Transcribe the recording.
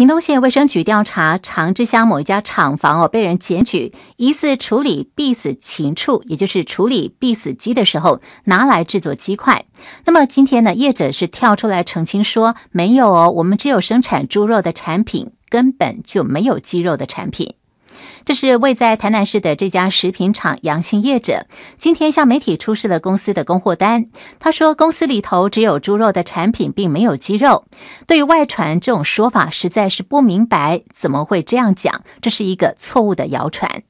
屏东县卫生局调查长治乡某一家厂房哦，被人检举疑似处理必死禽畜，也就是处理必死鸡的时候拿来制作鸡块。那么今天呢，业者是跳出来澄清说，没有哦，我们只有生产猪肉的产品，根本就没有鸡肉的产品。这是位在台南市的这家食品厂阳性业者，今天向媒体出示了公司的供货单。他说，公司里头只有猪肉的产品，并没有鸡肉。对于外传这种说法，实在是不明白怎么会这样讲，这是一个错误的谣传。